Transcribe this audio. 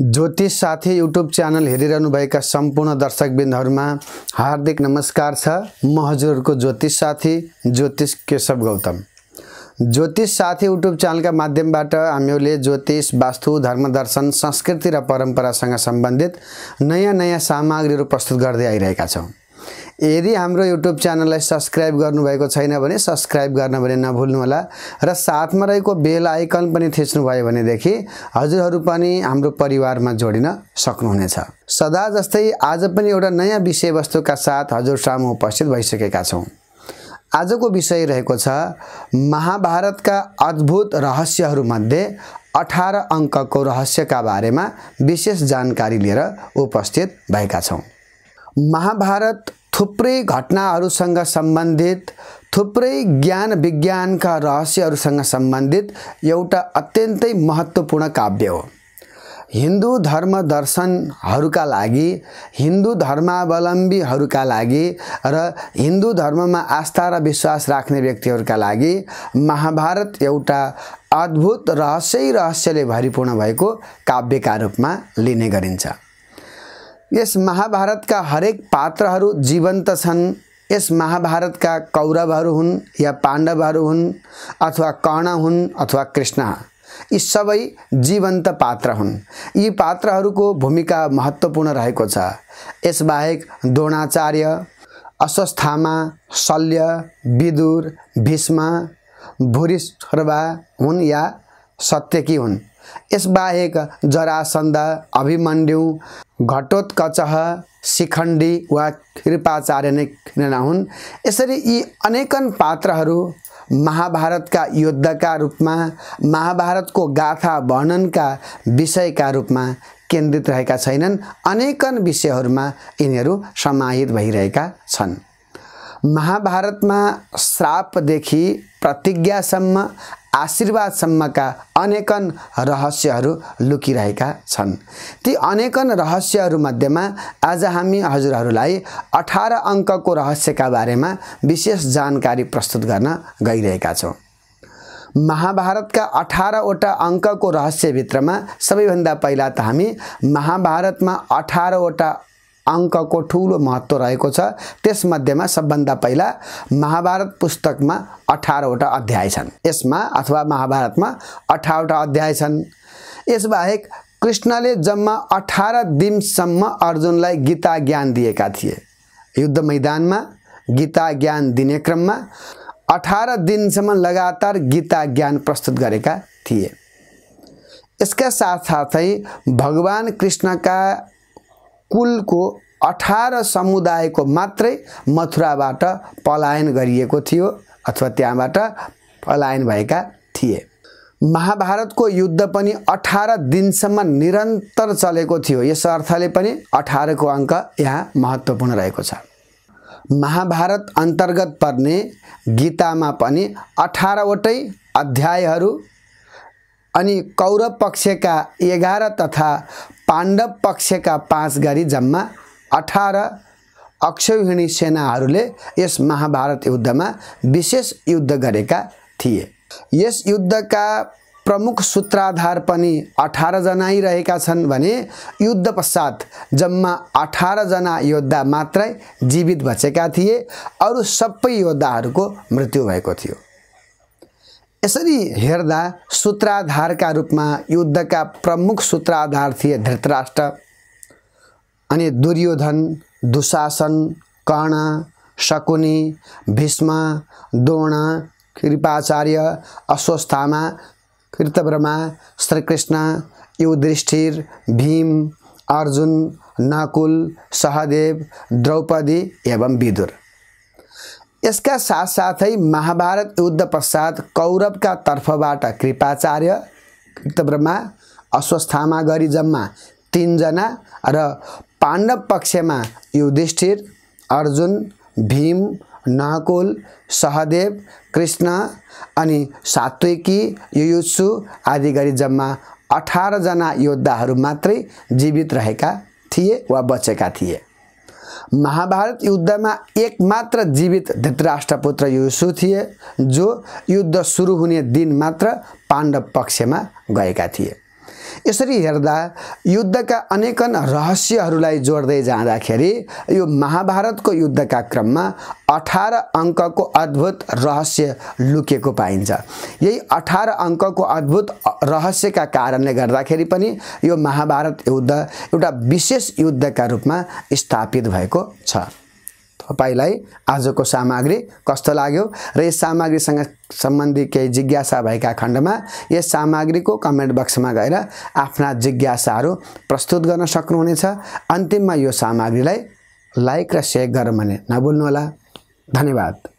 ज्योतिष साथी YouTube channel हेरिरहनुभएका सम्पूर्ण दर्शकबिन्दहरूमा हार्दिक नमस्कार छ म हजुरहरूको ज्योतिष साथी ज्योतिष केशव गौतम ज्योतिष साथी युट्युब च्यानलका माध्यमबाट हामीहरूले ज्योतिष वास्तु धर्मदर्शन संस्कृति र परम्परासँग सम्बन्धित नयाँ नयाँ सामग्रीहरू प्रस्तुत गर्दै आइरहेका छौँ यदि हाम्रो युट्युब च्यानललाई सब्सक्राइब गर्नुभएको छैन भने सब्सक्राइब गर्न भने नभुल्नुहोला र साथमा रहेको बेल आइकन पनि थिच्नुभयो भनेदेखि हजुरहरू पनि हाम्रो परिवारमा जोडिन सक्नुहुनेछ सदा जस्तै आज पनि एउटा नयाँ विषयवस्तुका साथ हजुर सामु उपस्थित भइसकेका छौँ आजको विषय रहेको छ महाभारतका अद्भुत रहस्यहरूमध्ये अठार अङ्कको रहस्यका बारेमा विशेष जानकारी लिएर उपस्थित भएका छौँ महाभारत थुप्रै घटनाहरूसँग सम्बन्धित थुप्रै ज्ञान विज्ञानका रहस्यहरूसँग सम्बन्धित एउटा अत्यन्तै महत्त्वपूर्ण काव्य हो हिन्दू धर्म दर्शनहरूका लागि हिन्दू धर्मावलम्बीहरूका लागि र हिन्दू धर्ममा आस्था र विश्वास राख्ने व्यक्तिहरूका लागि महाभारत एउटा अद्भुत रहस्यै रहस्यले भरिपूर्ण भएको काव्यका रूपमा लिने गरिन्छ यस महाभारतका हरेक पात्रहरू जीवन्त छन् यस महाभारतका कौरवहरू हुन् या पाण्डवहरू हुन् अथवा कर्ण हुन् अथवा कृष्ण यी सबै जीवन्त पात्र हुन् यी पात्रहरूको भूमिका महत्त्वपूर्ण रहेको छ यसबाहेक द्रोणाचार्य अस्वस्थामा शल्य विदुर भीष्म भूरिश्रवा हुन् या सत्यकी हुन् यसबाहेक जरासन्ध अभिमन्यु घटोत्कचह शिखण्डी वा कृपाचार्य नै हुन् यसरी यी अनेकन पात्रहरू महाभारतका युद्धका रूपमा महाभारतको गाथा वर्णनका विषयका रूपमा केन्द्रित रहेका छैनन् अनेकन विषयहरूमा यिनीहरू समाहित भइरहेका छन् महाभारतमा श्रापदेखि प्रतिज्ञासम्म आशीर्वादसम्मका अनेकन रहस्यहरू लुकिरहेका छन् ती अनेकन रहस्यहरूमध्येमा आज हामी हजुरहरूलाई अठार अङ्कको रहस्यका बारेमा विशेष जानकारी प्रस्तुत गर्न गइरहेका छौँ महाभारतका अठारवटा अङ्कको रहस्यभित्रमा सबैभन्दा पहिला त हामी महाभारतमा अठारवटा अङ्कको ठुलो महत्त्व रहेको छ त्यसमध्येमा सबभन्दा पहिला महाभारत पुस्तकमा अठारवटा अध्याय छन् यसमा अथवा महाभारतमा अठारवटा अध्याय छन् यसबाहेक कृष्णले जम्मा अठार दिनसम्म अर्जुनलाई गीता ज्ञान दिएका थिए युद्ध मैदानमा गीता ज्ञान दिने क्रममा अठार दिनसम्म लगातार गीता ज्ञान प्रस्तुत गरेका थिए यसका साथसाथै भगवान् कृष्णका कुलको अठार समुदायको मात्रै मथुराबाट पलायन गरिएको थियो अथवा त्यहाँबाट पलायन भएका थिए महाभारतको युद्ध पनि अठार दिनसम्म निरन्तर चलेको थियो यस अर्थले पनि अठारको अङ्क यहाँ महत्त्वपूर्ण रहेको छ महाभारत अन्तर्गत पर्ने गीतामा पनि अठारवटै अध्यायहरू अनि कौरव पक्षका एघार तथा पाण्डव पक्षका पाँच गरी जम्मा अठार अक्षौहिणी सेनाहरूले यस महाभारत युद्धमा विशेष युद्ध गरेका थिए यस युद्धका प्रमुख सूत्राधार पनि अठारजना रहेका छन् भने युद्ध पश्चात जम्मा अठारजना योद्धा मात्रै जीवित बचेका थिए अरू सबै योद्धाहरूको मृत्यु भएको थियो यसरी हेर्दा सूत्राधारका रूपमा युद्धका प्रमुख सूत्राधार थिए धृतराष्ट्र अनि दुर्योधन दुशासन कर्ण शकुनी भीष्म द्रोण कृपाचार्य अश्वस्थामा कृतब्रह्मा श्रीकृष्ण युधिष्ठिर भीम अर्जुन नकुल सहदेव द्रौपदी एवं विदुर यसका साथसाथै महाभारत युद्ध पश्चात कौरवका तर्फबाट कृपाचार्य कृतब्रह्मा अश्वस्थामा गरी जम्मा तिनजना र पाण्डव पक्षमा युधिष्ठिर अर्जुन भीम नकुल सहदेव कृष्ण अनि सात्विकी युयुत्सु आदि गरी जम्मा अठारजना योद्धाहरू मात्रै जीवित रहेका थिए वा बचेका थिए महाभारत युद्धमा एकमात्र जीवित धृतराष्ट्रपुत्र युसु थिए जो युद्ध सुरु हुने दिन मात्र पाण्डव पक्षमा गएका थिए यसरी हेर्दा युद्धका अनेकन रहस्यहरूलाई जोड्दै जाँदाखेरि यो महाभारतको युद्धका क्रममा अठार अङ्कको अद्भुत रहस्य लुकेको पाइन्छ यही अठार अङ्कको अद्भुत रहस्यका कारणले गर्दाखेरि पनि यो महाभारत युद्ध एउटा विशेष युद्धका रूपमा स्थापित भएको छ तपाईँलाई आजको सामग्री कस्तो लाग्यो र यस सामग्रीसँग सम्बन्धी केही जिज्ञासा भएका खण्डमा यस सामग्रीको कमेन्ट बक्समा गएर आफ्ना जिज्ञासाहरू प्रस्तुत गर्न सक्नुहुनेछ अन्तिममा यो सामग्रीलाई लाइक र सेयर गर्न भने नभुल्नुहोला धन्यवाद